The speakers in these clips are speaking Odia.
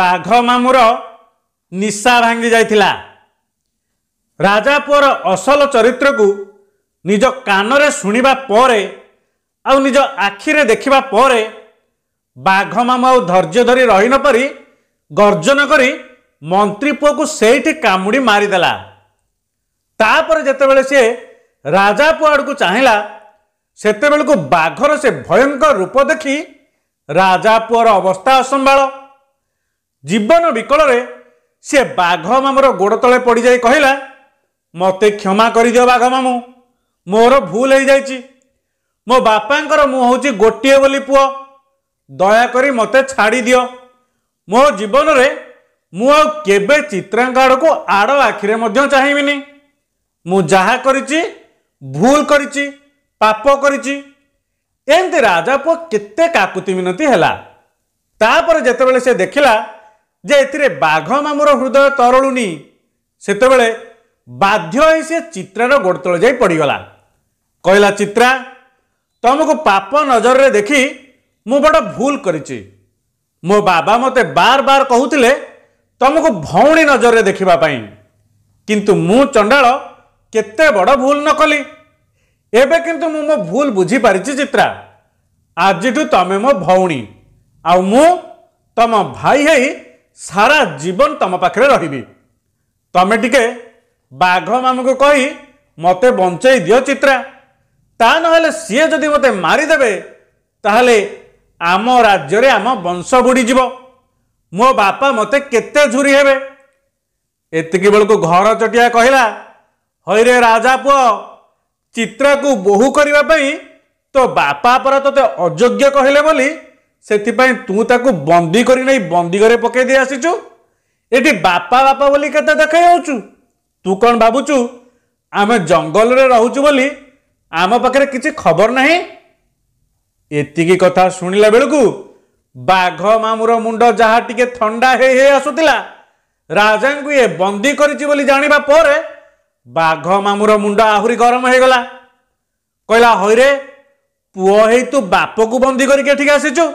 ବାଘ ମାମୁଁର ନିଶା ଭାଙ୍ଗି ଯାଇଥିଲା ରାଜା ପୁଅର ଅସଲ ଚରିତ୍ରକୁ ନିଜ କାନରେ ଶୁଣିବା ପରେ ଆଉ ନିଜ ଆଖିରେ ଦେଖିବା ପରେ ବାଘ ମାମୁଁ ଆଉ ଧୈର୍ଯ୍ୟ ଧରି ରହିନପାରି ଗର୍ଜନ କରି ମନ୍ତ୍ରୀ ପୁଅକୁ ସେଇଠି କାମୁଡ଼ି ମାରିଦେଲା ତାପରେ ଯେତେବେଳେ ସିଏ ରାଜା ପୁଅ ଆଡ଼କୁ ଚାହିଁଲା ସେତେବେଳକୁ ବାଘର ସେ ଭୟଙ୍କର ରୂପ ଦେଖି ରାଜା ପୁଅର ଅବସ୍ଥା ଅସମ୍ଭାଳ ଜୀବନ ବିକଳରେ ସେ ବାଘ ମାମୁଁର ଗୋଡ଼ ତଳେ ପଡ଼ିଯାଇ କହିଲା ମୋତେ କ୍ଷମା କରିଦିଅ ବାଘ ମାମୁଁ ମୋର ଭୁଲ ହେଇଯାଇଛି ମୋ ବାପାଙ୍କର ମୁଁ ହେଉଛି ଗୋଟିଏ ବୋଲି ପୁଅ ଦୟାକରି ମୋତେ ଛାଡ଼ିଦିଅ ମୋ ଜୀବନରେ ମୁଁ ଆଉ କେବେ ଚିତ୍ରାଙ୍କ ଆଡ଼କୁ ଆଡ଼ ଆଖିରେ ମଧ୍ୟ ଚାହିଁବିନି ମୁଁ ଯାହା କରିଛି ଭୁଲ କରିଛି ପାପ କରିଛି ଏମିତି ରାଜା ପୁଅ କେତେ କାକୁତି ମିନତି ହେଲା ତାପରେ ଯେତେବେଳେ ସେ ଦେଖିଲା ଯେ ଏଥିରେ ବାଘ ମାମୁର ହୃଦୟ ତରଳୁନି ସେତେବେଳେ ବାଧ୍ୟ ହୋଇ ସେ ଚିତ୍ରାର ଗୋଡ଼ତଳ ଯାଇ ପଡ଼ିଗଲା କହିଲା ଚିତ୍ରା ତମକୁ ପାପ ନଜରରେ ଦେଖି ମୁଁ ବଡ଼ ଭୁଲ କରିଛି ମୋ ବାବା ମୋତେ ବାର ବାର କହୁଥିଲେ ତମକୁ ଭଉଣୀ ନଜରରେ ଦେଖିବା ପାଇଁ କିନ୍ତୁ ମୁଁ ଚଣ୍ଡାଳ କେତେ ବଡ଼ ଭୁଲ ନ କଲି ଏବେ କିନ୍ତୁ ମୁଁ ମୋ ଭୁଲ ବୁଝିପାରିଛି ଚିତ୍ରା ଆଜିଠୁ ତମେ ମୋ ଭଉଣୀ ଆଉ ମୁଁ ତମ ଭାଇ ହେଇ ସାରା ଜୀବନ ତମ ପାଖରେ ରହିବି ତମେ ଟିକେ ବାଘ ମାମୁଙ୍କୁ କହି ମୋତେ ବଞ୍ଚେଇ ଦିଅ ଚିତ୍ରା ତା ନହେଲେ ସିଏ ଯଦି ମୋତେ ମାରିଦେବେ ତାହେଲେ ଆମ ରାଜ୍ୟରେ ଆମ ବଂଶ ବୁଡ଼ିଯିବ ମୋ ବାପା ମୋତେ କେତେ ଝୁରି ହେବେ ଏତିକି ବେଳକୁ ଘର ଚଟିଆ କହିଲା ହଇରେ ରାଜା ପୁଅ ଚିତ୍ରାକୁ ବୋହୁ କରିବା ପାଇଁ ତୋ ବାପା ପରା ତୋତେ ଅଯୋଗ୍ୟ କହିଲେ ବୋଲି ସେଥିପାଇଁ ତୁ ତାକୁ ବନ୍ଦୀ କରି ନେଇ ବନ୍ଦୀ ଘରେ ପକାଇ ଦେଇ ଆସିଛୁ ଏଠି ବାପା ବାପା ବୋଲି କେତେ ଦେଖାଇ ହେଉଛୁ ତୁ କ'ଣ ଭାବୁଛୁ ଆମେ ଜଙ୍ଗଲରେ ରହୁଛୁ ବୋଲି ଆମ ପାଖରେ କିଛି ଖବର ନାହିଁ ଏତିକି କଥା ଶୁଣିଲା ବେଳକୁ ବାଘ ମାମୁର ମୁଣ୍ଡ ଯାହା ଟିକେ ଥଣ୍ଡା ହେଇ ହେଇ ଆସୁଥିଲା ରାଜାଙ୍କୁ ଏ ବନ୍ଦୀ କରିଛି ବୋଲି ଜାଣିବା ପରେ ବାଘ ମାମୁର ମୁଣ୍ଡ ଆହୁରି ଗରମ ହେଇଗଲା କହିଲା ହଇରେ ପୁଅ ହେଇ ତୁ ବାପକୁ ବନ୍ଦୀ କରିକି ଏଠିକି ଆସିଛୁ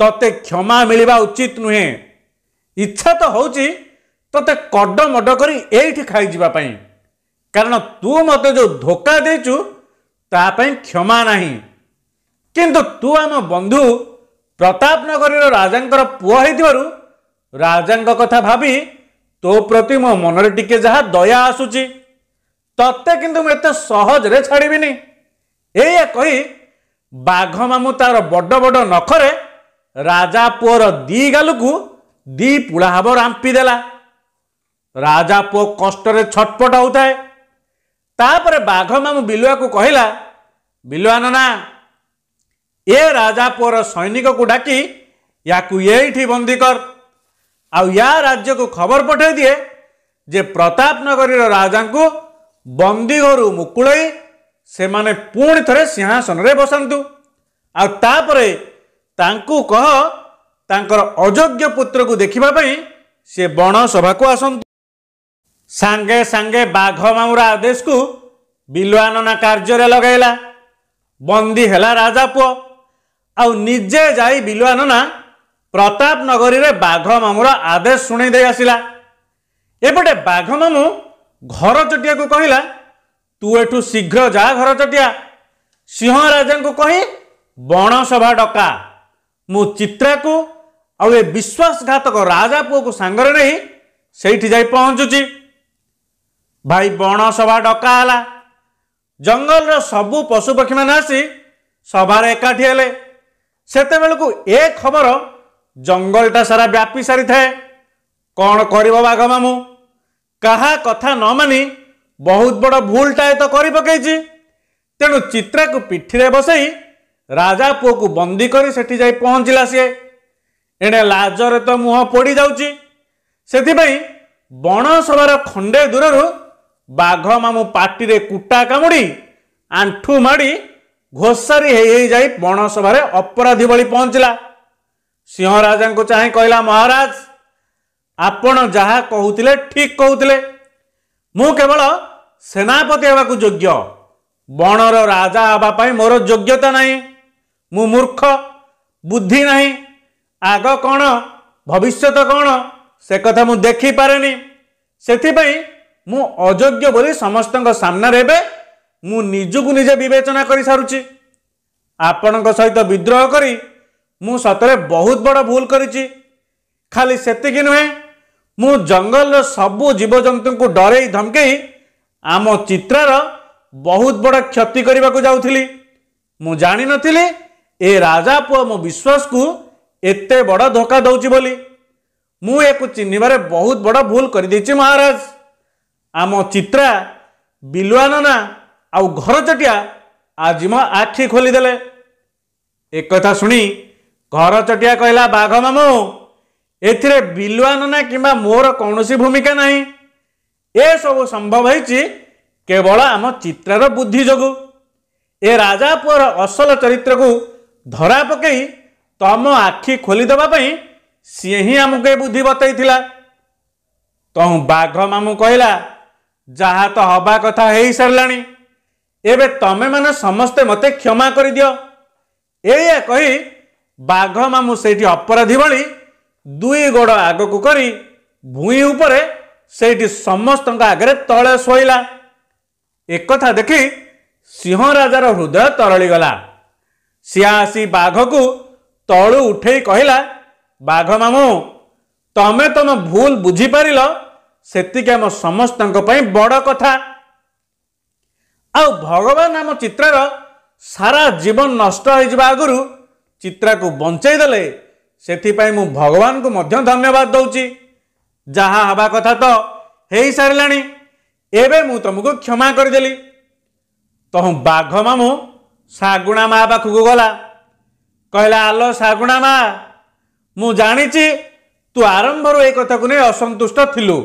ତତେ କ୍ଷମା ମିଳିବା ଉଚିତ ନୁହେଁ ଇଚ୍ଛା ତ ହେଉଛି ତତେ କଡ଼ମଡ଼ କରି ଏଇଠି ଖାଇଯିବା ପାଇଁ କାରଣ ତୁ ମୋତେ ଯେଉଁ ଧୋକା ଦେଇଛୁ ତା ପାଇଁ କ୍ଷମା ନାହିଁ କିନ୍ତୁ ତୁ ଆମ ବନ୍ଧୁ ପ୍ରତାପନଗରୀର ରାଜାଙ୍କର ପୁଅ ହେଇଥିବାରୁ ରାଜାଙ୍କ କଥା ଭାବି ତୋ ପ୍ରତି ମୋ ମନରେ ଟିକେ ଯାହା ଦୟା ଆସୁଛି ତତେ କିନ୍ତୁ ମୁଁ ଏତେ ସହଜରେ ଛାଡ଼ିବିନି ଏଇଆ କହି ବାଘ ମାମୁଁ ତାର ବଡ଼ ବଡ଼ ନଖରେ ରାଜା ପୁଅର ଦି ଗାଲକୁ ଦି ପୁଳା ହାବ ରାମ୍ପି ଦେଲା ରାଜା ପୁଅ କଷ୍ଟରେ ଛଟପଟ ହେଉଥାଏ ତାପରେ ବାଘ ମାମୁଁ ବିଲୁଆକୁ କହିଲା ବିଲୁଆ ନା ଏ ରାଜା ପୁଅର ସୈନିକକୁ ଡାକି ୟାକୁ ଏଇଠି ବନ୍ଦୀ କର ଆଉ ୟା ରାଜ୍ୟକୁ ଖବର ପଠାଇ ଦିଏ ଯେ ପ୍ରତାପନଗରୀର ରାଜାଙ୍କୁ ବନ୍ଦୀ ଘରୁ ମୁକୁଳେଇ ସେମାନେ ପୁଣି ଥରେ ସିଂହାସନରେ ବସନ୍ତୁ ଆଉ ତାପରେ ତାଙ୍କୁ କହ ତାଙ୍କର ଅଯୋଗ୍ୟ ପୁତ୍ରକୁ ଦେଖିବା ପାଇଁ ସେ ବଣସଭାକୁ ଆସନ୍ତୁ ସାଙ୍ଗେ ସାଙ୍ଗେ ବାଘ ମାମୁରା ଆଦେଶକୁ ବିଲୁଆନନା କାର୍ଯ୍ୟରେ ଲଗାଇଲା ବନ୍ଦୀ ହେଲା ରାଜା ପୁଅ ଆଉ ନିଜେ ଯାଇ ବିଲୁଆନନା ପ୍ରତାପ ନଗରୀରେ ବାଘ ମାମୁର ଆଦେଶ ଶୁଣେଇ ଦେଇ ଆସିଲା ଏପଟେ ବାଘ ମାମୁଁ ଘର ଚଟିଆକୁ କହିଲା ତୁ ଏଠୁ ଶୀଘ୍ର ଯା ଘର ଚଟିଆ ସିଂହ ରାଜାଙ୍କୁ କହି ବଣସଭା ଡକା ମୁଁ ଚିତ୍ରାକୁ ଆଉ ଏ ବିଶ୍ୱାସଘାତକ ରାଜା ପୁଅକୁ ସାଙ୍ଗରେ ନେଇ ସେଇଠି ଯାଇ ପହଞ୍ଚୁଛି ଭାଇ ବଣ ସଭା ଡକା ହେଲା ଜଙ୍ଗଲର ସବୁ ପଶୁପକ୍ଷୀମାନେ ଆସି ସଭାରେ ଏକାଠି ହେଲେ ସେତେବେଳକୁ ଏ ଖବର ଜଙ୍ଗଲଟା ସାରା ବ୍ୟାପି ସାରିଥାଏ କ'ଣ କରିବ ବାଘ ମାମୁଁ କାହା କଥା ନ ମାନି ବହୁତ ବଡ଼ ଭୁଲଟାଏ ତ କରିପକାଇଛି ତେଣୁ ଚିତ୍ରାକୁ ପିଠିରେ ବସାଇ ରାଜା ପୁଅକୁ ବନ୍ଦୀ କରି ସେଠି ଯାଇ ପହଞ୍ଚିଲା ସିଏ ଏଣେ ଲାଜରେ ତ ମୁହଁ ପୋଡ଼ିଯାଉଛି ସେଥିପାଇଁ ବଣସଭାର ଖଣ୍ଡେ ଦୂରରୁ ବାଘ ମାମୁଁ ପାଟିରେ କୁଟା କାମୁଡ଼ି ଆଣ୍ଠୁ ମାଡ଼ି ଘୋଷାରି ହେଇ ହେଇ ଯାଇ ବଣସଭାରେ ଅପରାଧୀ ଭଳି ପହଞ୍ଚିଲା ସିଂହ ରାଜାଙ୍କୁ ଚାହିଁ କହିଲା ମହାରାଜ ଆପଣ ଯାହା କହୁଥିଲେ ଠିକ୍ କହୁଥିଲେ ମୁଁ କେବଳ ସେନାପତି ହେବାକୁ ଯୋଗ୍ୟ ବଣର ରାଜା ହେବା ପାଇଁ ମୋର ଯୋଗ୍ୟତା ନାହିଁ ମୁଁ ମୂର୍ଖ ବୁଦ୍ଧି ନାହିଁ ଆଗ କ'ଣ ଭବିଷ୍ୟତ କ'ଣ ସେ କଥା ମୁଁ ଦେଖିପାରେନି ସେଥିପାଇଁ ମୁଁ ଅଯୋଗ୍ୟ ବୋଲି ସମସ୍ତଙ୍କ ସାମ୍ନାରେ ଏବେ ମୁଁ ନିଜକୁ ନିଜେ ବିବେଚନା କରିସାରୁଛି ଆପଣଙ୍କ ସହିତ ବିଦ୍ରୋହ କରି ମୁଁ ସତରେ ବହୁତ ବଡ଼ ଭୁଲ କରିଛି ଖାଲି ସେତିକି ନୁହେଁ ମୁଁ ଜଙ୍ଗଲର ସବୁ ଜୀବଜନ୍ତୁଙ୍କୁ ଡରେଇ ଧମକେଇ ଆମ ଚିତ୍ରାର ବହୁତ ବଡ଼ କ୍ଷତି କରିବାକୁ ଯାଉଥିଲି ମୁଁ ଜାଣିନଥିଲି ଏ ରାଜା ପୁଅ ମୋ ବିଶ୍ୱାସକୁ ଏତେ ବଡ଼ ଧୋକା ଦେଉଛି ବୋଲି ମୁଁ ୟାକୁ ଚିହ୍ନିବାରେ ବହୁତ ବଡ଼ ଭୁଲ କରିଦେଇଛି ମହାରାଜ ଆମ ଚିତ୍ରା ବିଲୁଆ ନନା ଆଉ ଘର ଚଟିଆ ଆଜି ମୋ ଆଖି ଖୋଲିଦେଲେ ଏକଥା ଶୁଣି ଘର ଚଟିଆ କହିଲା ବାଘ ମାମୁଁ ଏଥିରେ ବିଲୁଆ ନନା କିମ୍ବା ମୋର କୌଣସି ଭୂମିକା ନାହିଁ ଏସବୁ ସମ୍ଭବ ହେଇଛି କେବଳ ଆମ ଚିତ୍ରାର ବୁଦ୍ଧି ଯୋଗୁଁ ଏ ରାଜା ପୁଅର ଅସଲ ଚରିତ୍ରକୁ ଧରା ପକାଇ ତମ ଆଖି ଖୋଲିଦେବା ପାଇଁ ସିଏ ହିଁ ଆମକୁ ଏ ବୁଦ୍ଧି ବତେଇଥିଲା ତୁ ବାଘ ମାମୁଁ କହିଲା ଯାହା ତ ହବା କଥା ହେଇସାରିଲାଣି ଏବେ ତମେମାନେ ସମସ୍ତେ ମୋତେ କ୍ଷମା କରିଦିଅ ଏଇଆ କହି ବାଘ ମାମୁଁ ସେଇଠି ଅପରାଧୀ ଭଳି ଦୁଇ ଗୋଡ଼ ଆଗକୁ କରି ଭୂଇଁ ଉପରେ ସେଇଠି ସମସ୍ତଙ୍କ ଆଗରେ ତଳେ ଶୋଇଲା ଏକଥା ଦେଖି ସିଂହ ରାଜାର ହୃଦୟ ତରଳିଗଲା ସିଏ ଆସି ବାଘକୁ ତଳୁ ଉଠେଇ କହିଲା ବାଘ ମାମୁଁ ତମେ ତମ ଭୁଲ ବୁଝିପାରିଲ ସେତିକି ଆମ ସମସ୍ତଙ୍କ ପାଇଁ ବଡ଼ କଥା ଆଉ ଭଗବାନ ଆମ ଚିତ୍ରାର ସାରା ଜୀବନ ନଷ୍ଟ ହୋଇଯିବା ଆଗରୁ ଚିତ୍ରାକୁ ବଞ୍ଚାଇଦେଲେ ସେଥିପାଇଁ ମୁଁ ଭଗବାନଙ୍କୁ ମଧ୍ୟ ଧନ୍ୟବାଦ ଦେଉଛି ଯାହା ହେବା କଥା ତ ହେଇସାରିଲାଣି ଏବେ ମୁଁ ତୁମକୁ କ୍ଷମା କରିଦେଲି ତହୁଁ ବାଘ ମାମୁଁ ଶାଗୁଣା ମା ପାଖକୁ ଗଲା କହିଲା ଆଲୋ ଶାଗୁଣା ମା ମୁଁ ଜାଣିଛି ତୁ ଆରମ୍ଭରୁ ଏ କଥାକୁ ନେଇ ଅସନ୍ତୁଷ୍ଟ ଥିଲୁ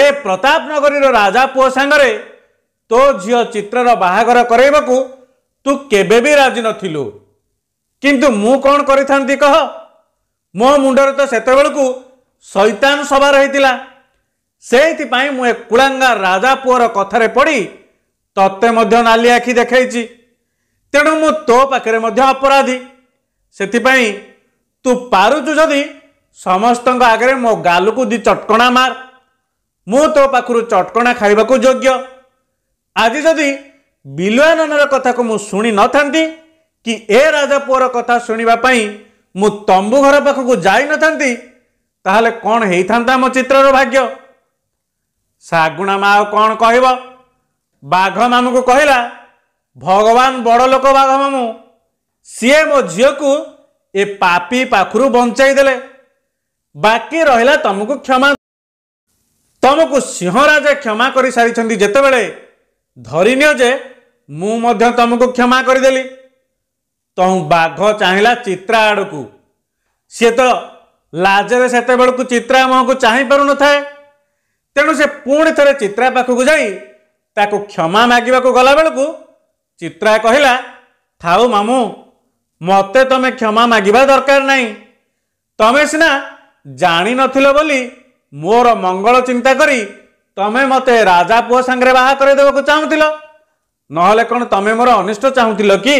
ଏ ପ୍ରତାପନଗରୀର ରାଜା ପୁଅ ସାଙ୍ଗରେ ତୋ ଝିଅ ଚିତ୍ରର ବାହାଘର କରାଇବାକୁ ତୁ କେବେ ବି ରାଜି ନଥିଲୁ କିନ୍ତୁ ମୁଁ କ'ଣ କରିଥାନ୍ତି କହ ମୋ ମୁଣ୍ଡରେ ତ ସେତେବେଳକୁ ସୈତାନ ସଭାର ହେଇଥିଲା ସେଇଥିପାଇଁ ମୁଁ ଏ କୁଳାଙ୍ଗା ରାଜା ପୁଅର କଥାରେ ପଡ଼ି ତତେ ମଧ୍ୟ ନାଲି ଆଖି ଦେଖାଇଛି ତେଣୁ ମୁଁ ତୋ ପାଖରେ ମଧ୍ୟ ଅପରାଧୀ ସେଥିପାଇଁ ତୁ ପାରୁଛୁ ଯଦି ସମସ୍ତଙ୍କ ଆଗରେ ମୋ ଗାଲୁକୁ ଦୁଇ ଚଟକଣା ମାର ମୁଁ ତୋ ପାଖରୁ ଚଟକଣା ଖାଇବାକୁ ଯୋଗ୍ୟ ଆଜି ଯଦି ବିଲୁଆନନର କଥାକୁ ମୁଁ ଶୁଣି ନଥାନ୍ତି କି ଏ ରାଜା ପୁଅର କଥା ଶୁଣିବା ପାଇଁ ମୁଁ ତମ୍ବୁ ଘର ପାଖକୁ ଯାଇନଥାନ୍ତି ତାହେଲେ କ'ଣ ହେଇଥାନ୍ତା ମୋ ଚିତ୍ରର ଭାଗ୍ୟ ଶାଗୁଣା ମା ଆଉ କ'ଣ କହିବ ବାଘ ମାମୁଁକୁ କହିଲା ଭଗବାନ ବଡ଼ ଲୋକ ବାଘ ମାମୁଁ ସିଏ ମୋ ଝିଅକୁ ଏ ପାପି ପାଖରୁ ବଞ୍ଚାଇ ଦେଲେ ବାକି ରହିଲା ତମକୁ କ୍ଷମା ତମକୁ ସିଂହରାଜେ କ୍ଷମା କରିସାରିଛନ୍ତି ଯେତେବେଳେ ଧରିନିଅ ଯେ ମୁଁ ମଧ୍ୟ ତମକୁ କ୍ଷମା କରିଦେଲି ତୁ ବାଘ ଚାହିଁଲା ଚିତ୍ରା ଆଡ଼କୁ ସିଏ ତ ଲାଜରେ ସେତେବେଳକୁ ଚିତ୍ରା ମୁହଁକୁ ଚାହିଁ ପାରୁନଥାଏ ତେଣୁ ସେ ପୁଣି ଥରେ ଚିତ୍ରା ପାଖକୁ ଯାଇ ତାକୁ କ୍ଷମା ମାଗିବାକୁ ଗଲାବେଳକୁ ଚିତ୍ରା କହିଲା ଥାଉ ମାମୁଁ ମୋତେ ତମେ କ୍ଷମା ମାଗିବା ଦରକାର ନାହିଁ ତମେ ସିନା ଜାଣିନଥିଲ ବୋଲି ମୋର ମଙ୍ଗଳ ଚିନ୍ତା କରି ତମେ ମୋତେ ରାଜା ପୁଅ ସାଙ୍ଗରେ ବାହା କରାଇଦେବାକୁ ଚାହୁଁଥିଲ ନହେଲେ କ'ଣ ତମେ ମୋର ଅନିଷ୍ଟ ଚାହୁଁଥିଲ କି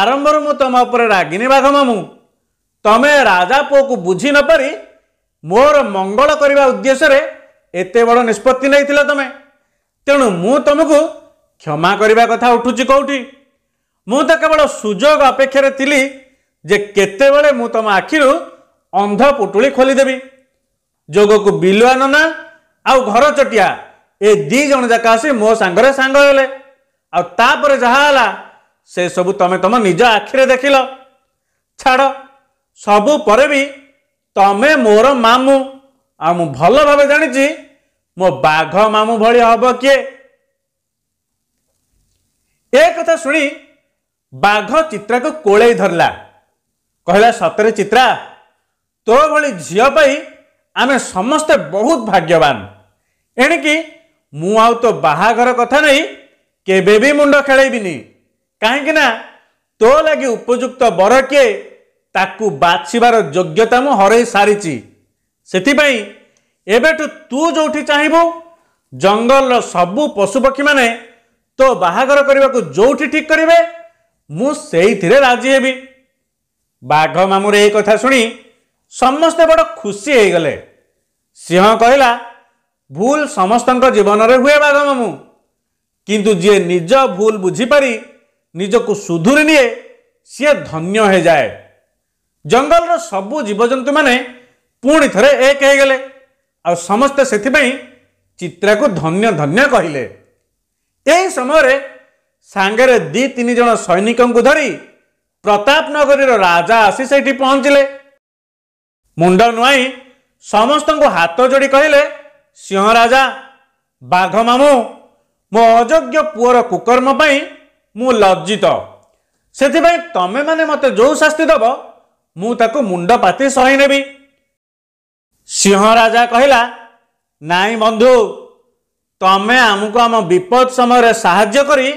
ଆରମ୍ଭରୁ ମୁଁ ତମ ଉପରେ ରାଗିନି ବାଘ ମାମୁଁ ତମେ ରାଜା ପୁଅକୁ ବୁଝି ନ ପାରି ମୋର ମଙ୍ଗଳ କରିବା ଉଦ୍ଦେଶ୍ୟରେ ଏତେ ବଡ଼ ନିଷ୍ପତ୍ତି ନେଇଥିଲ ତମେ ତେଣୁ ମୁଁ ତମକୁ କ୍ଷମା କରିବା କଥା ଉଠୁଛି କେଉଁଠି ମୁଁ ତ କେବଳ ସୁଯୋଗ ଅପେକ୍ଷାରେ ଥିଲି ଯେ କେତେବେଳେ ମୁଁ ତମ ଆଖିରୁ ଅନ୍ଧ ପୁଟୁଳି ଖୋଲିଦେବି ଯୋଗକୁ ବିଲୁଆନନା ଆଉ ଘର ଚଟିଆ ଏ ଦି ଜଣ ଯାକ ଆସି ମୋ ସାଙ୍ଗରେ ସାଙ୍ଗ ହେଲେ ଆଉ ତାପରେ ଯାହା ହେଲା ସେସବୁ ତମେ ତମ ନିଜ ଆଖିରେ ଦେଖିଲ ଛାଡ଼ ସବୁ ପରେ ବି ତମେ ମୋର ମାମୁଁ ଆଉ ମୁଁ ଭଲ ଭାବେ ଜାଣିଛି ମୋ ବାଘ ମାମୁଁ ଭଳି ହବ କିଏ ଏ କଥା ଶୁଣି ବାଘ ଚିତ୍ରାକୁ କୋଳେଇ ଧରିଲା କହିଲା ସତରେ ଚିତ୍ରା ତୋ ଭଳି ଝିଅ ପାଇଁ ଆମେ ସମସ୍ତେ ବହୁତ ଭାଗ୍ୟବାନ ଏଣିକି ମୁଁ ଆଉ ତୋ ବାହାଘର କଥା ନେଇ କେବେ ବି ମୁଣ୍ଡ ଖେଳେଇବିନି କାହିଁକି ନା ତୋ ଲାଗି ଉପଯୁକ୍ତ ବର କିଏ ତାକୁ ବାଛିବାର ଯୋଗ୍ୟତା ମୁଁ ହରେଇ ସାରିଛି ସେଥିପାଇଁ ଏବେଠୁ ତୁ ଯେଉଁଠି ଚାହିଁବୁ ଜଙ୍ଗଲର ସବୁ ପଶୁପକ୍ଷୀମାନେ ତୋ ବାହାଘର କରିବାକୁ ଯେଉଁଠି ଠିକ୍ କରିବେ ମୁଁ ସେଇଥିରେ ରାଜି ହେବି ବାଘ ମାମୁଁରେ ଏହି କଥା ଶୁଣି ସମସ୍ତେ ବଡ଼ ଖୁସି ହେଇଗଲେ ସିଂହ କହିଲା ଭୁଲ ସମସ୍ତଙ୍କ ଜୀବନରେ ହୁଏ ବାଘ ମାମୁଁ କିନ୍ତୁ ଯିଏ ନିଜ ଭୁଲ ବୁଝିପାରି ନିଜକୁ ସୁଧୁରି ନିଏ ସିଏ ଧନ୍ୟ ହୋଇଯାଏ ଜଙ୍ଗଲର ସବୁ ଜୀବଜନ୍ତୁମାନେ ପୁଣି ଥରେ ଏକ ହେଇଗଲେ ଆଉ ସମସ୍ତେ ସେଥିପାଇଁ ଚିତ୍ରାକୁ ଧନ୍ୟ ଧନ୍ୟ କହିଲେ ଏହି ସମୟରେ ସାଙ୍ଗରେ ଦୁଇ ତିନି ଜଣ ସୈନିକଙ୍କୁ ଧରି ପ୍ରତାପନଗରୀର ରାଜା ଆସି ସେଇଠି ପହଞ୍ଚିଲେ ମୁଣ୍ଡ ନୁଆଇ ସମସ୍ତଙ୍କୁ ହାତ ଯୋଡ଼ି କହିଲେ ସିଂହ ରାଜା ବାଘ ମାମୁଁ ମୋ ଅଯୋଗ୍ୟ ପୁଅର କୁକର୍ମ ପାଇଁ ମୁଁ ଲଜ୍ଜିତ ସେଥିପାଇଁ ତମେମାନେ ମୋତେ ଯେଉଁ ଶାସ୍ତି ଦେବ ମୁଁ ତାକୁ ମୁଣ୍ଡ ପାତି ସହିନେବି ସିଂହ ରାଜା କହିଲା ନାଇଁ ବନ୍ଧୁ ତମେ ଆମକୁ ଆମ ବିପଦ ସମୟରେ ସାହାଯ୍ୟ କରି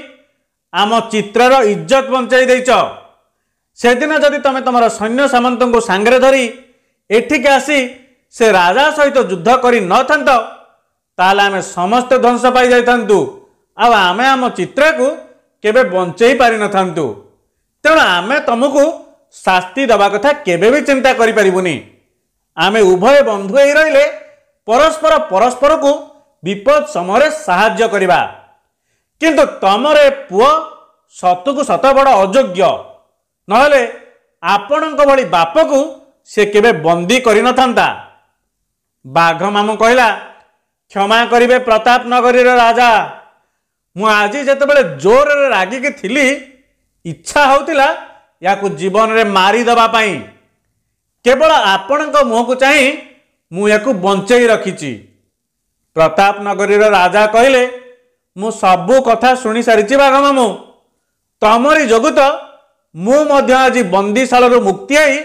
ଆମ ଚିତ୍ରର ଇଜ୍ଜତ ବଞ୍ଚାଇ ଦେଇଛ ସେଦିନ ଯଦି ତମେ ତମର ସୈନ୍ୟ ସାମନ୍ତଙ୍କୁ ସାଙ୍ଗରେ ଧରି ଏଠିକି ଆସି ସେ ରାଜା ସହିତ ଯୁଦ୍ଧ କରିନଥାନ୍ତ ତାହେଲେ ଆମେ ସମସ୍ତେ ଧ୍ୱଂସ ପାଇଯାଇଥାନ୍ତୁ ଆଉ ଆମେ ଆମ ଚିତ୍ରକୁ କେବେ ବଞ୍ଚେଇ ପାରିନଥାନ୍ତୁ ତେଣୁ ଆମେ ତମକୁ ଶାସ୍ତି ଦେବା କଥା କେବେ ବି ଚିନ୍ତା କରିପାରିବୁନି ଆମେ ଉଭୟ ବନ୍ଧୁ ହେଇ ରହିଲେ ପରସ୍ପର ପରସ୍ପରକୁ ବିପଦ ସମୟରେ ସାହାଯ୍ୟ କରିବା କିନ୍ତୁ ତମର ଏ ପୁଅ ସତକୁ ସତ ବଡ଼ ଅଯୋଗ୍ୟ ନହେଲେ ଆପଣଙ୍କ ଭଳି ବାପକୁ ସେ କେବେ ବନ୍ଦୀ କରିନଥାନ୍ତା ବାଘ ମାମୁଁ କହିଲା କ୍ଷମା କରିବେ ପ୍ରତାପ ନଗରୀର ରାଜା ମୁଁ ଆଜି ଯେତେବେଳେ ଜୋରରେ ରାଗିକି ଥିଲି ଇଚ୍ଛା ହେଉଥିଲା ୟାକୁ ଜୀବନରେ ମାରିଦେବା ପାଇଁ କେବଳ ଆପଣଙ୍କ ମୁହଁକୁ ଚାହିଁ ମୁଁ ୟାକୁ ବଞ୍ଚେଇ ରଖିଛି ପ୍ରତାପ ନଗରୀର ରାଜା କହିଲେ ମୁଁ ସବୁ କଥା ଶୁଣିସାରିଛି ବାଘ ମାମୁଁ ତମରି ଯୋଗୁଁ ତ ମୁଁ ମଧ୍ୟ ଆଜି ବନ୍ଦୀଶାଳରୁ ମୁକ୍ତି ହେଇ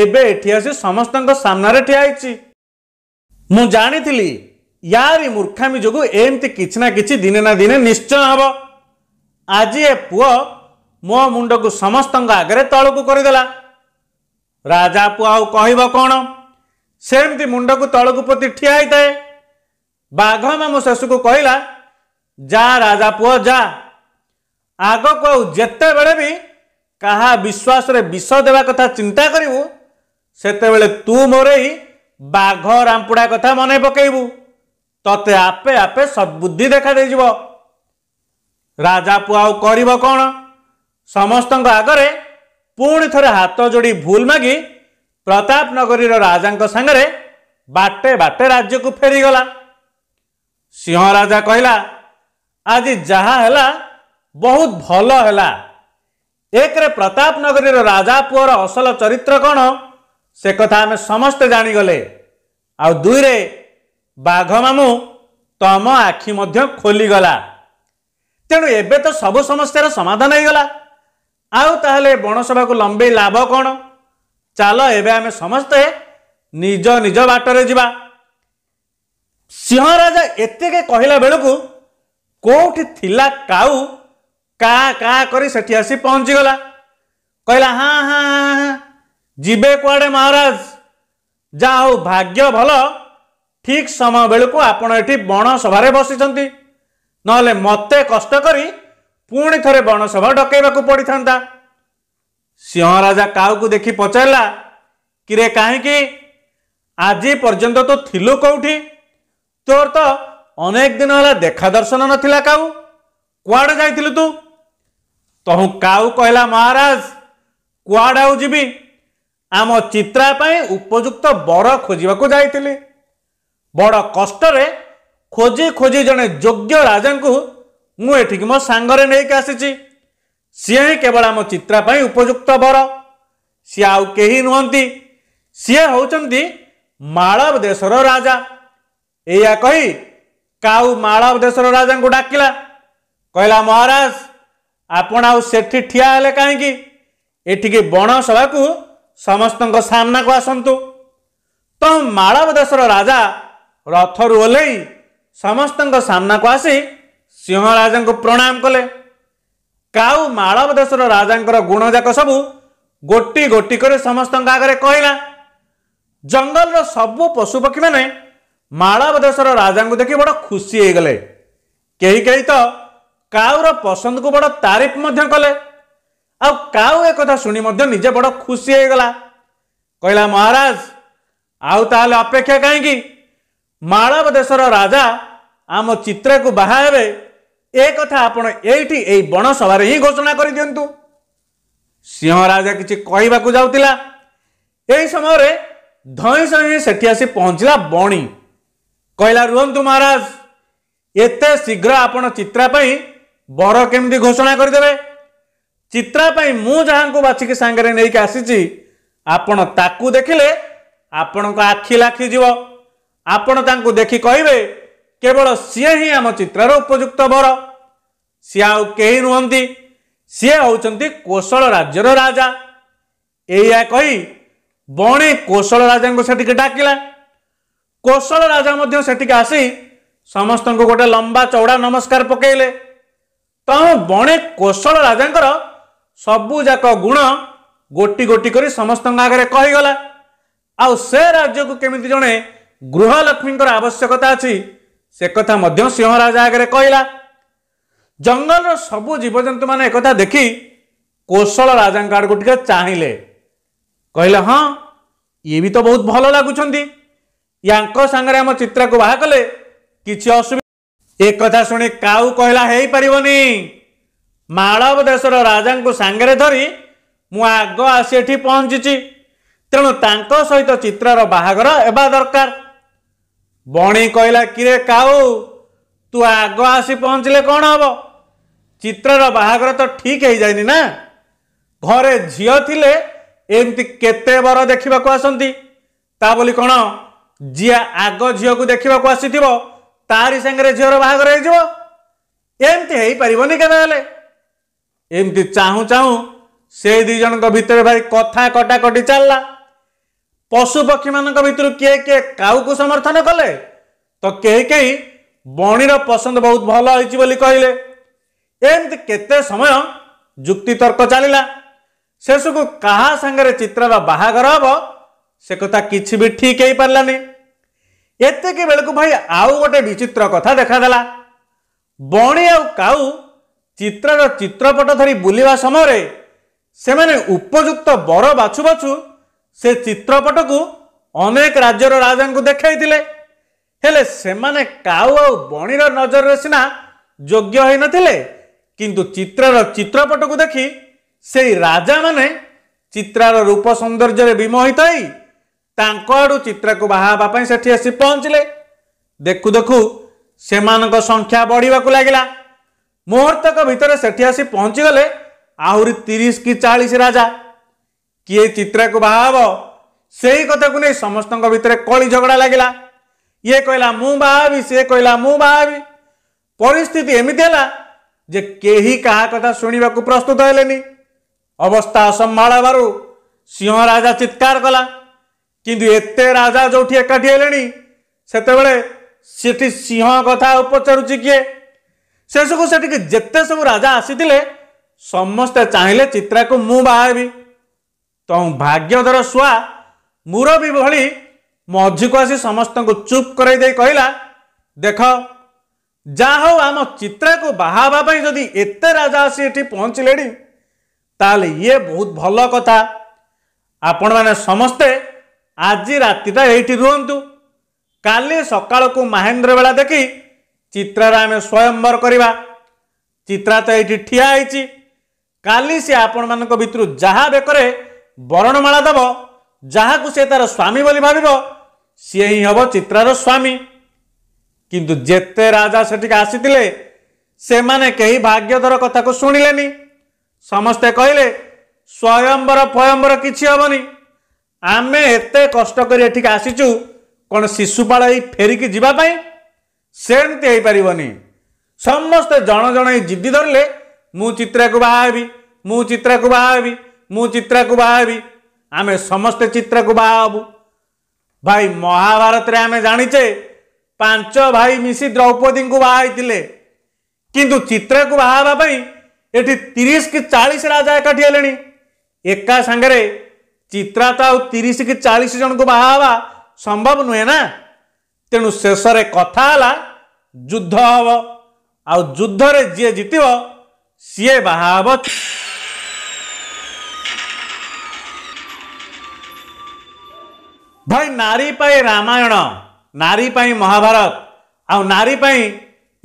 ଏବେ ଏଠି ଆସି ସମସ୍ତଙ୍କ ସାମ୍ନାରେ ଠିଆ ହେଇଛି ମୁଁ ଜାଣିଥିଲି ୟାରି ମୂର୍ଖାମୀ ଯୋଗୁଁ ଏମିତି କିଛି ନା କିଛି ଦିନେ ନା ଦିନେ ନିଶ୍ଚୟ ହେବ ଆଜି ଏ ପୁଅ ମୋ ମୁଣ୍ଡକୁ ସମସ୍ତଙ୍କ ଆଗରେ ତଳକୁ କରିଦେଲା ରାଜା ପୁଅ ଆଉ କହିବ କ'ଣ ସେମିତି ମୁଣ୍ଡକୁ ତଳକୁ ପ୍ରତି ଠିଆ ହେଇଥାଏ ବାଘ ମାମୁଁ ଶାଶୁକୁ କହିଲା ଯା ରାଜା ପୁଅ ଯା ଆଗକୁ ଆଉ ଯେତେବେଳେ ବି କାହା ବିଶ୍ୱାସରେ ବିଷ ଦେବା କଥା ଚିନ୍ତା କରିବୁ ସେତେବେଳେ ତୁ ମୋର ଏଇ ବାଘ ରାମ୍ପୁଡ଼ା କଥା ମନେ ପକାଇବୁ ତତେ ଆପେ ଆପେ ସଦ୍ବୁଦ୍ଧି ଦେଖାଦେଇଯିବ ରାଜା ପୁଅ ଆଉ କରିବ କ'ଣ ସମସ୍ତଙ୍କ ଆଗରେ ପୁଣି ଥରେ ହାତ ଯୋଡ଼ି ଭୁଲ ମାଗି ପ୍ରତାପ ନଗରୀର ରାଜାଙ୍କ ସାଙ୍ଗରେ ବାଟେ ବାଟେ ରାଜ୍ୟକୁ ଫେରିଗଲା सिंह राजा कहला आज जहा बहुत भल होला एक प्रतापनगरी राजपु असल चरित्र कन सथा समस्तै जागले आउ दुई बाघमामु त म आखि खोलिगला त समसार समाधान गला आउ सभा को लम्बे लाभ कल एम समस्तै निज निज बाटै जा ସିଂହରାଜା ଏତେକେ କହିଲା ବେଳକୁ କେଉଁଠି ଥିଲା କାଉ କା କା କରି ସେଠି ଆସି ପହଞ୍ଚିଗଲା କହିଲା ହାଁ ହାଁ ହାଁ ହାଁ ଯିବେ କୁଆଡ଼େ ମହାରାଜ ଯା ହଉ ଭାଗ୍ୟ ଭଲ ଠିକ୍ ସମୟ ବେଳକୁ ଆପଣ ଏଠି ବଣସଭାରେ ବସିଛନ୍ତି ନହେଲେ ମୋତେ କଷ୍ଟ କରି ପୁଣି ଥରେ ବଣସଭା ଡକେଇବାକୁ ପଡ଼ିଥାନ୍ତା ସିଂହରାଜା କାଉକୁ ଦେଖି ପଚାରିଲା କିରେ କାହିଁକି ଆଜି ପର୍ଯ୍ୟନ୍ତ ତୁ ଥିଲୁ କେଉଁଠି ତୋର ତ ଅନେକ ଦିନ ହେଲା ଦେଖା ଦର୍ଶନ ନଥିଲା କାଉ କୁଆଡ଼େ ଯାଇଥିଲୁ ତୁ ତହୁଁ କାଉ କହିଲା ମହାରାଜ କୁଆଡ଼େ ଆଉ ଯିବି ଆମ ଚିତ୍ରା ପାଇଁ ଉପଯୁକ୍ତ ବର ଖୋଜିବାକୁ ଯାଇଥିଲି ବଡ଼ କଷ୍ଟରେ ଖୋଜି ଖୋଜି ଜଣେ ଯୋଗ୍ୟ ରାଜାଙ୍କୁ ମୁଁ ଏଠିକି ମୋ ସାଙ୍ଗରେ ନେଇକି ଆସିଛି ସିଏ ହିଁ କେବଳ ଆମ ଚିତ୍ରା ପାଇଁ ଉପଯୁକ୍ତ ବର ସିଏ ଆଉ କେହି ନୁହନ୍ତି ସିଏ ହେଉଛନ୍ତି ମାଳବ ଦେଶର ରାଜା ଏଇଆ କହି କାଉ ମାଳବ ଦେଶର ରାଜାଙ୍କୁ ଡାକିଲା କହିଲା ମହାରାଜ ଆପଣ ଆଉ ସେଠି ଠିଆ ହେଲେ କାହିଁକି ଏଠିକି ବଣ ବଣସଭାକୁ ସମସ୍ତଙ୍କ ସାମ୍ନାକୁ ଆସନ୍ତୁ ତ ମାଳବ ଦେଶର ରାଜା ରଥରୁ ଓହ୍ଲେଇ ସମସ୍ତଙ୍କ ସାମ୍ନାକୁ ଆସି ସିଂହରାଜାଙ୍କୁ ପ୍ରଣାମ କଲେ କାଉ ମାଳବ ଦେଶର ରାଜାଙ୍କର ଗୁଣଯାକ ସବୁ ଗୋଟି ଗୋଟି କରି ସମସ୍ତଙ୍କ ଆଗରେ କହିଲା ଜଙ୍ଗଲର ସବୁ ପଶୁପକ୍ଷୀମାନେ ମାଳବ ଦେଶର ରାଜାଙ୍କୁ ଦେଖି ବଡ଼ ଖୁସି ହେଇଗଲେ କେହି କେହି ତ କାଉର ପସନ୍ଦକୁ ବଡ଼ ତାରିଫ ମଧ୍ୟ କଲେ ଆଉ କାଉ ଏ କଥା ଶୁଣି ମଧ୍ୟ ନିଜେ ବଡ଼ ଖୁସି ହେଇଗଲା କହିଲା ମହାରାଜ ଆଉ ତାହେଲେ ଅପେକ୍ଷା କାହିଁକି ମାଳବ ଦେଶର ରାଜା ଆମ ଚିତ୍ରକୁ ବାହା ହେବେ ଏ କଥା ଆପଣ ଏଇଠି ଏଇ ବଣସଭାରେ ହିଁ ଘୋଷଣା କରିଦିଅନ୍ତୁ ସିଂହ ରାଜା କିଛି କହିବାକୁ ଯାଉଥିଲା ଏହି ସମୟରେ ଧଇଁ ସଇଁ ସେଠି ଆସି ପହଞ୍ଚିଲା ବଣି କହିଲା ରୁହନ୍ତୁ ମହାରାଜ ଏତେ ଶୀଘ୍ର ଆପଣ ଚିତ୍ରା ପାଇଁ ବର କେମିତି ଘୋଷଣା କରିଦେବେ ଚିତ୍ରା ପାଇଁ ମୁଁ ଯାହାଙ୍କୁ ବାଛିକି ସାଙ୍ଗରେ ନେଇକି ଆସିଛି ଆପଣ ତାକୁ ଦେଖିଲେ ଆପଣଙ୍କ ଆଖି ଲାଖିଯିବ ଆପଣ ତାଙ୍କୁ ଦେଖି କହିବେ କେବଳ ସିଏ ହିଁ ଆମ ଚିତ୍ରର ଉପଯୁକ୍ତ ବର ସିଏ ଆଉ କେହି ନୁହନ୍ତି ସିଏ ହେଉଛନ୍ତି କୋଶଳ ରାଜ୍ୟର ରାଜା ଏଇଆ କହି ବଣେ କୋଶଳ ରାଜାଙ୍କୁ ସେଠିକି ଡାକିଲା କୋଶଳ ରାଜା ମଧ୍ୟ ସେଠିକି ଆସି ସମସ୍ତଙ୍କୁ ଗୋଟେ ଲମ୍ବା ଚଉଡ଼ା ନମସ୍କାର ପକେଇଲେ ତ ବଣେ କୋଶଳ ରାଜାଙ୍କର ସବୁଯାକ ଗୁଣ ଗୋଟି ଗୋଟି କରି ସମସ୍ତଙ୍କ ଆଗରେ କହିଗଲା ଆଉ ସେ ରାଜ୍ୟକୁ କେମିତି ଜଣେ ଗୃହଲକ୍ଷ୍ମୀଙ୍କର ଆବଶ୍ୟକତା ଅଛି ସେ କଥା ମଧ୍ୟ ସିଂହ ରାଜା ଆଗରେ କହିଲା ଜଙ୍ଗଲର ସବୁ ଜୀବଜନ୍ତୁମାନେ ଏକଥା ଦେଖି କୋଶଳ ରାଜାଙ୍କ ଆଡ଼କୁ ଟିକେ ଚାହିଁଲେ କହିଲେ ହଁ ଇଏ ବି ତ ବହୁତ ଭଲ ଲାଗୁଛନ୍ତି ୟାଙ୍କ ସାଙ୍ଗରେ ଆମ ଚିତ୍ରାକୁ ବାହା କଲେ କିଛି ଅସୁବିଧା ଏକଥା ଶୁଣି କାଉ କହିଲା ହେଇପାରିବନି ମାଳବ ଦେଶର ରାଜାଙ୍କୁ ସାଙ୍ଗରେ ଧରି ମୁଁ ଆଗ ଆସି ଏଠି ପହଞ୍ଚିଛି ତେଣୁ ତାଙ୍କ ସହିତ ଚିତ୍ରାର ବାହାଘର ହେବା ଦରକାର ବଣି କହିଲା କିରେ କାଉ ତୁ ଆଗ ଆସି ପହଞ୍ଚିଲେ କ'ଣ ହେବ ଚିତ୍ରର ବାହାଘର ତ ଠିକ୍ ହେଇଯାଇନି ନା ଘରେ ଝିଅ ଥିଲେ ଏମିତି କେତେ ବର ଦେଖିବାକୁ ଆସନ୍ତି ତା ବୋଲି କ'ଣ ଯିଏ ଆଗ ଝିଅକୁ ଦେଖିବାକୁ ଆସିଥିବ ତାରି ସାଙ୍ଗରେ ଝିଅର ବାହାଘର ହେଇଯିବ ଏମିତି ହେଇପାରିବନି କେବେ ହେଲେ ଏମିତି ଚାହୁଁ ଚାହୁଁ ସେ ଦୁଇ ଜଣଙ୍କ ଭିତରେ ଭାଇ କଥା କଟାକଟି ଚାଲିଲା ପଶୁପକ୍ଷୀମାନଙ୍କ ଭିତରୁ କିଏ କିଏ କାଉକୁ ସମର୍ଥନ କଲେ ତ କେହି କେହି ବଣିର ପସନ୍ଦ ବହୁତ ଭଲ ହେଇଛି ବୋଲି କହିଲେ ଏମିତି କେତେ ସମୟ ଯୁକ୍ତିତର୍କ ଚାଲିଲା ଶେଷକୁ କାହା ସାଙ୍ଗରେ ଚିତ୍ରର ବାହାଘର ହେବ ସେ କଥା କିଛି ବି ଠିକ୍ ହେଇପାରିଲାନି ଏତିକି ବେଳକୁ ଭାଇ ଆଉ ଗୋଟେ ବିଚିତ୍ର କଥା ଦେଖାଦେଲା ବଣି ଆଉ କାଉ ଚିତ୍ରର ଚିତ୍ରପଟ ଧରି ବୁଲିବା ସମୟରେ ସେମାନେ ଉପଯୁକ୍ତ ବର ବାଛୁ ବାଛୁ ସେ ଚିତ୍ରପଟକୁ ଅନେକ ରାଜ୍ୟର ରାଜାଙ୍କୁ ଦେଖାଇଥିଲେ ହେଲେ ସେମାନେ କାଉ ଆଉ ବଣିର ନଜରରେ ସିନା ଯୋଗ୍ୟ ହୋଇନଥିଲେ କିନ୍ତୁ ଚିତ୍ରର ଚିତ୍ରପଟକୁ ଦେଖି ସେଇ ରାଜାମାନେ ଚିତ୍ରାର ରୂପ ସୌନ୍ଦର୍ଯ୍ୟରେ ବିମୋହିତ ହୋଇ ତାଙ୍କ ଆଡ଼ୁ ଚିତ୍ରାକୁ ବାହା ହେବା ପାଇଁ ସେଠି ଆସି ପହଞ୍ଚିଲେ ଦେଖୁ ଦେଖୁ ସେମାନଙ୍କ ସଂଖ୍ୟା ବଢ଼ିବାକୁ ଲାଗିଲା ମୁହୂର୍ତ୍ତକ ଭିତରେ ସେଠି ଆସି ପହଞ୍ଚିଗଲେ ଆହୁରି ତିରିଶ କି ଚାଳିଶ ରାଜା କିଏ ଚିତ୍ରାକୁ ବାହା ହେବ ସେଇ କଥାକୁ ନେଇ ସମସ୍ତଙ୍କ ଭିତରେ କଳି ଝଗଡ଼ା ଲାଗିଲା ଇଏ କହିଲା ମୁଁ ବାହାହେବି ସିଏ କହିଲା ମୁଁ ବାହାବି ପରିସ୍ଥିତି ଏମିତି ହେଲା ଯେ କେହି କାହା କଥା ଶୁଣିବାକୁ ପ୍ରସ୍ତୁତ ହେଲେନି ଅବସ୍ଥା ଅସମ୍ଭାଳ ହେବାରୁ ସିଂହ ରାଜା ଚିତ୍କାର କଲା किंतु एत राजा जो एकाठी हेले सेत सिंह कथा पचारू किए से सबू से जिते सब राजा आसी समस्ते चाहिए चित्रा को मुहबी तो भाग्यधर शुआ भी भि मझी को आसी समस्त को चुप कराई दे कहला देख जा हौ आम चित्रा को बाहर जदि एत राजा आस ये पहुँचले ये बहुत भल कथा आपण मैने समस्ते ଆଜି ରାତିଟା ଏଇଠି ରୁହନ୍ତୁ କାଲି ସକାଳକୁ ମହେନ୍ଦ୍ର ବେଳା ଦେଖି ଚିତ୍ରାରେ ଆମେ ସ୍ୱୟମ୍ବର କରିବା ଚିତ୍ରା ତ ଏଇଠି ଠିଆ ହେଇଛି କାଲି ସେ ଆପଣମାନଙ୍କ ଭିତରୁ ଯାହା ବେକରେ ବରଣମାଳା ଦେବ ଯାହାକୁ ସେ ତାର ସ୍ୱାମୀ ବୋଲି ଭାବିବ ସିଏ ହିଁ ହେବ ଚିତ୍ରାର ସ୍ୱାମୀ କିନ୍ତୁ ଯେତେ ରାଜା ସେଠିକି ଆସିଥିଲେ ସେମାନେ କେହି ଭାଗ୍ୟଧର କଥାକୁ ଶୁଣିଲେନି ସମସ୍ତେ କହିଲେ ସ୍ୱୟମ୍ବର ଫୟମ୍ବର କିଛି ହେବନି ଆମେ ଏତେ କଷ୍ଟ କରି ଏଠିକି ଆସିଛୁ କ'ଣ ଶିଶୁପାଳ ଏଇ ଫେରିକି ଯିବା ପାଇଁ ସେମିତି ହେଇପାରିବନି ସମସ୍ତେ ଜଣ ଜଣ ଏଇ ଜିଦି ଧରିଲେ ମୁଁ ଚିତ୍ରାକୁ ବାହା ହେବି ମୁଁ ଚିତ୍ରାକୁ ବାହା ହେବି ମୁଁ ଚିତ୍ରାକୁ ବାହା ହେବି ଆମେ ସମସ୍ତେ ଚିତ୍ରାକୁ ବାହା ହେବୁ ଭାଇ ମହାଭାରତରେ ଆମେ ଜାଣିଛେ ପାଞ୍ଚ ଭାଇ ମିଶି ଦ୍ରୌପଦୀଙ୍କୁ ବାହା ହେଇଥିଲେ କିନ୍ତୁ ଚିତ୍ରାକୁ ବାହା ହେବା ପାଇଁ ଏଠି ତିରିଶ କି ଚାଳିଶ ରାଜା ଏକାଠି ହେଲେଣି ଏକା ସାଙ୍ଗରେ ଚିତ୍ରା ତ ଆଉ ତିରିଶ କି ଚାଳିଶ ଜଣଙ୍କୁ ବାହା ହେବା ସମ୍ଭବ ନୁହେଁ ନା ତେଣୁ ଶେଷରେ କଥା ହେଲା ଯୁଦ୍ଧ ହେବ ଆଉ ଯୁଦ୍ଧରେ ଯିଏ ଜିତିବ ସିଏ ବାହା ହେବ ଭାଇ ନାରୀ ପାଇଁ ରାମାୟଣ ନାରୀ ପାଇଁ ମହାଭାରତ ଆଉ ନାରୀ ପାଇଁ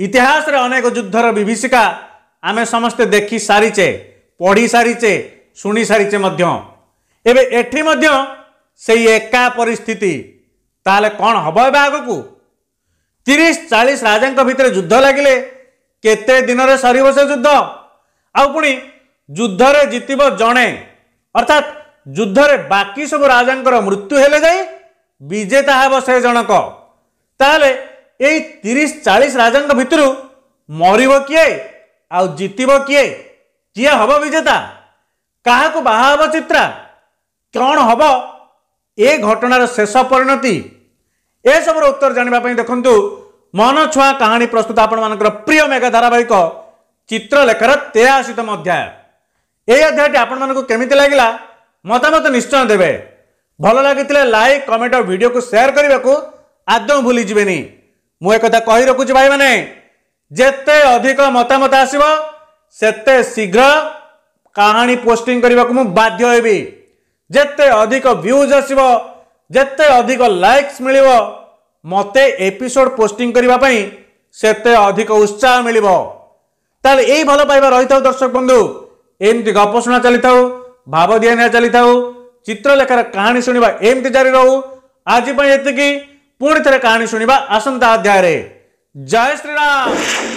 ଇତିହାସରେ ଅନେକ ଯୁଦ୍ଧର ବିଭୀଷିକା ଆମେ ସମସ୍ତେ ଦେଖି ସାରିଛେ ପଢ଼ି ସାରିଛେ ଶୁଣି ସାରିଛେ ମଧ୍ୟ ଏବେ ଏଠି ମଧ୍ୟ ସେଇ ଏକା ପରିସ୍ଥିତି ତାହେଲେ କ'ଣ ହେବ ଏବେ ଆଗକୁ ତିରିଶ ଚାଳିଶ ରାଜାଙ୍କ ଭିତରେ ଯୁଦ୍ଧ ଲାଗିଲେ କେତେ ଦିନରେ ସରିବ ସେ ଯୁଦ୍ଧ ଆଉ ପୁଣି ଯୁଦ୍ଧରେ ଜିତିବ ଜଣେ ଅର୍ଥାତ୍ ଯୁଦ୍ଧରେ ବାକି ସବୁ ରାଜାଙ୍କର ମୃତ୍ୟୁ ହେଲେ ଯାଇ ବିଜେତା ହେବ ସେ ଜଣକ ତାହେଲେ ଏଇ ତିରିଶ ଚାଳିଶ ରାଜାଙ୍କ ଭିତରୁ ମରିବ କିଏ ଆଉ ଜିତିବ କିଏ କିଏ ହେବ ବିଜେତା କାହାକୁ ବାହା ହେବ ଚିତ୍ରା कौन हम ए घटनार शेष परिणति ए सब उत्तर जानवापी देखु मन छुआ कहानी प्रस्तुत आपर प्रिय मेघा धारावाहिक चित्रलेखार तेयाशीतम अध्याय यही अध्यायटी आपत लगला मतामत निश्चय देवे भल लगी लाइक कमेंट और भिड को सेयार करने को आदम भूल मुकथा कही रखुच भाई मैंने जिते अधिक मतामत आसवे शीघ्र कहानी पोस्टिंग करने को मुझ बाध्य ଯେତେ ଅଧିକ ଭ୍ୟୁଜ୍ ଆସିବ ଯେତେ ଅଧିକ ଲାଇକ୍ସ ମିଳିବ ମୋତେ ଏପିସୋଡ଼ ପୋଷ୍ଟିଂ କରିବା ପାଇଁ ସେତେ ଅଧିକ ଉତ୍ସାହ ମିଳିବ ତାହେଲେ ଏଇ ଭଲ ପାଇବା ରହିଥାଉ ଦର୍ଶକ ବନ୍ଧୁ ଏମିତି ଗପ ଶୁଣା ଚାଲିଥାଉ ଭାବ ଦିଆନିଆ ଚାଲିଥାଉ ଚିତ୍ରଲେଖାର କାହାଣୀ ଶୁଣିବା ଏମିତି ଜାରି ରହୁ ଆଜି ପାଇଁ ଏତିକି ପୁଣି ଥରେ କାହାଣୀ ଶୁଣିବା ଆସନ୍ତା ଅଧ୍ୟାୟରେ ଜୟ ଶ୍ରୀରାମ